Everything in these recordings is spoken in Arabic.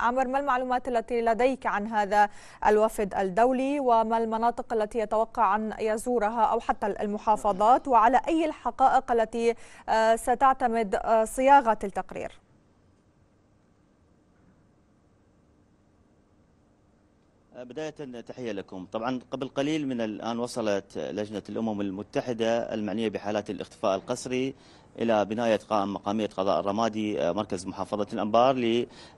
عمر ما المعلومات التي لديك عن هذا الوفد الدولي وما المناطق التي يتوقع أن يزورها أو حتى المحافظات وعلى أي الحقائق التي آه، ستعتمد آه، صياغة التقرير آه، بداية تحية لكم طبعا قبل قليل من الآن وصلت لجنة الأمم المتحدة المعنية بحالات الاختفاء القسري إلى بناية قائم مقامية قضاء الرمادي آه، مركز محافظة الأنبار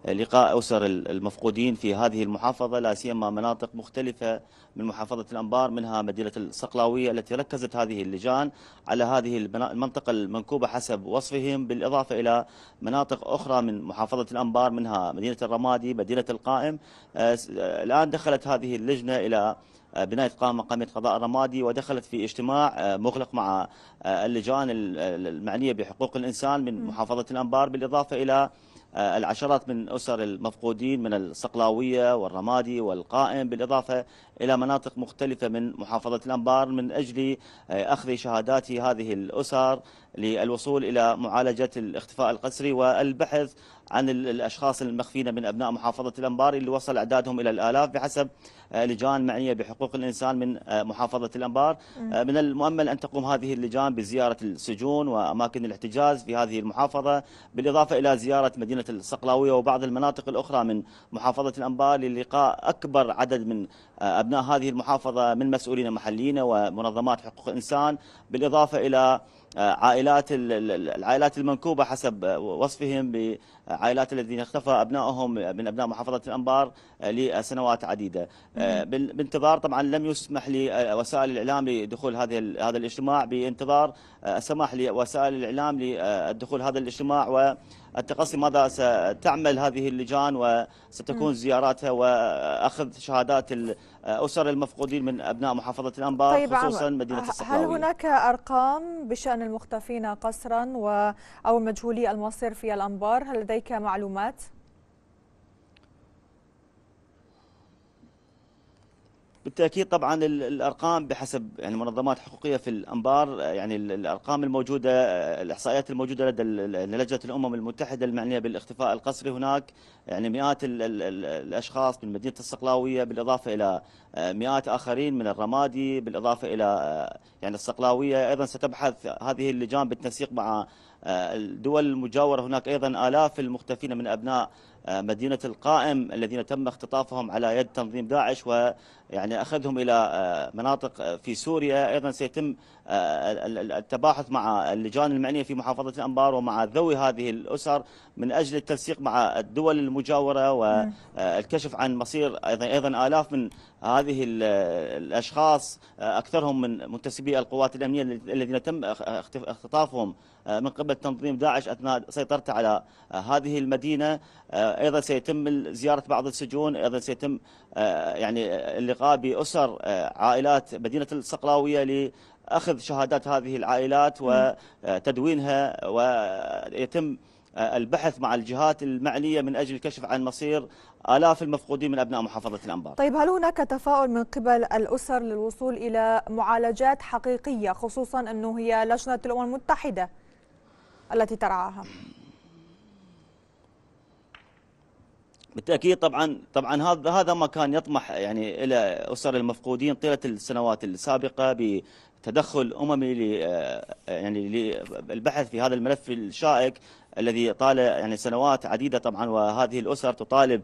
للقاء آه، أسر المفقودين في هذه المحافظة لا سيما مناطق مختلفة من محافظة الأنبار منها مدينة الصقلاوية التي ركزت هذه اللجان على هذه المنطقة المنكوبة حسب وصفهم بالإضافة إلى مناطق أخرى من محافظة الأنبار منها مدينة الرمادي مدينة القائم آه، الآن دخلت هذه اللجنة إلى آه، بنايه قامه قامت قضاء الرمادي ودخلت في اجتماع آه، مغلق مع آه، اللجان المعنيه بحقوق الانسان من محافظه الانبار بالاضافه الى العشرات من أسر المفقودين من الصقلاوية والرمادي والقائم بالإضافة إلى مناطق مختلفة من محافظة الأنبار من أجل أخذ شهادات هذه الأسر للوصول إلى معالجة الاختفاء القسري والبحث عن الأشخاص المخفين من أبناء محافظة الأنبار اللي وصل أعدادهم إلى الآلاف بحسب آه، لجان معنية بحقوق الإنسان من آه، محافظة الأنبار آه، من المؤمل أن تقوم هذه اللجان بزيارة السجون وأماكن الاحتجاز في هذه المحافظة بالإضافة إلى زيارة مدينة الصقلاوية وبعض المناطق الأخرى من محافظة الأنبار للقاء أكبر عدد من أبناء هذه المحافظة من مسؤولين محليين ومنظمات حقوق الإنسان بالإضافة إلى آه، عائلات العائلات المنكوبة حسب آه، وصفهم بعائلات الذين اختفى أبنائهم من أبناء محافظة الأنبار آه، لسنوات عديدة بانتظار طبعا لم يسمح لوسائل الإعلام لدخول هذه هذا الاجتماع بانتظار السماح لوسائل الإعلام لدخول هذا الاجتماع و التقصي ماذا ستعمل هذه اللجان وستكون زياراتها واخذ شهادات آه، أسر المفقودين من أبناء محافظة الأنبار طيب خصوصا مدينة الصحراوي هل هناك أرقام بشأن المختفين قسرا أو مجهولي المصير في الأنبار هل لديك معلومات؟ بالتاكيد طبعا الارقام بحسب يعني منظمات حقوقيه في الانبار يعني الارقام الموجوده الاحصائيات الموجوده لدى لجنه الامم المتحده المعنيه بالاختفاء القسري هناك يعني مئات الـ الـ الـ الاشخاص من مدينه الصقلاويه بالاضافه الى آه، مئات اخرين من الرمادي بالاضافه الى آه، يعني الصقلاويه ايضا ستبحث هذه اللجان بالتنسيق مع آه، الدول المجاورة هناك أيضا آلاف المختفين من أبناء آه، مدينة القائم الذين تم اختطافهم على يد تنظيم داعش ويعني أخذهم إلى آه، مناطق في سوريا أيضا سيتم التباحث مع اللجان المعنية في محافظة الأنبار ومع ذوي هذه الأسر من أجل التنسيق مع الدول المجاورة والكشف نعم. عن مصير أيضا, أيضا آلاف من هذه الأشخاص أكثرهم من منتسبي القوات الأمنية الذين تم اختطافهم آه، من قبل تنظيم داعش أثناء سيطرته على آه، هذه المدينة آه، أيضا سيتم زيارة بعض السجون أيضا سيتم يعني اللقاء بأسر عائلات مدينة الصقلاوية ل اخذ شهادات هذه العائلات وتدوينها ويتم البحث مع الجهات المعنيه من اجل الكشف عن مصير الاف المفقودين من ابناء محافظه الانبار. طيب هل هناك تفاؤل من قبل الاسر للوصول الى معالجات حقيقيه خصوصا انه هي لجنه الامم المتحده التي ترعاها بالتاكيد طبعا طبعا هذا هذا ما كان يطمح يعني الى اسر المفقودين طيله السنوات السابقه بتدخل اممي ل آه، يعني للبحث في هذا الملف الشائك الذي طال يعني سنوات عديده طبعا وهذه الاسر تطالب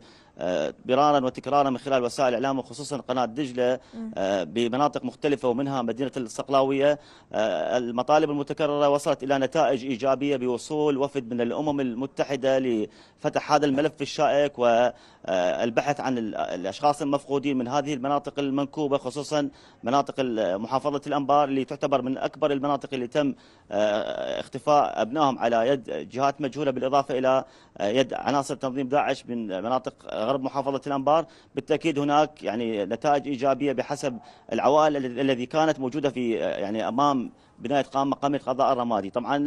مرارا وتكرارا من خلال وسائل الاعلام وخصوصا قناه دجله آه، بمناطق مختلفه ومنها مدينه الصقلاويه آه، المطالب المتكرره وصلت الى نتائج ايجابيه بوصول وفد من الامم المتحده لفتح هذا الملف الشائك والبحث عن الاشخاص المفقودين من هذه المناطق المنكوبه خصوصا مناطق محافظه الانبار اللي تعتبر من اكبر المناطق اللي تم آه، اختفاء ابنائهم على يد جهات مجهوله بالاضافه الى يد عناصر تنظيم داعش من مناطق غرب محافظة الأنبار بالتأكيد هناك يعني نتائج إيجابية بحسب العوائل الذي كانت موجودة في يعني أمام بناية قامة قمة قضاء الرمادي طبعا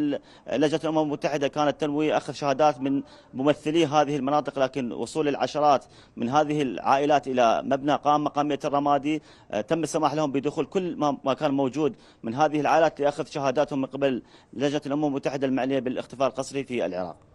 لجنة الأمم المتحدة كانت تنوي أخذ شهادات من ممثلي هذه المناطق لكن وصول العشرات من هذه العائلات إلى مبنى قامة مقامية الرمادي آه، تم السماح لهم بدخول كل ما كان موجود من هذه العائلات لأخذ شهاداتهم من قبل لجنة الأمم المتحدة المعنية بالاختفاء القصري في العراق